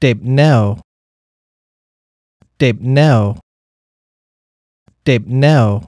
Deep now. Deep now. Deep now.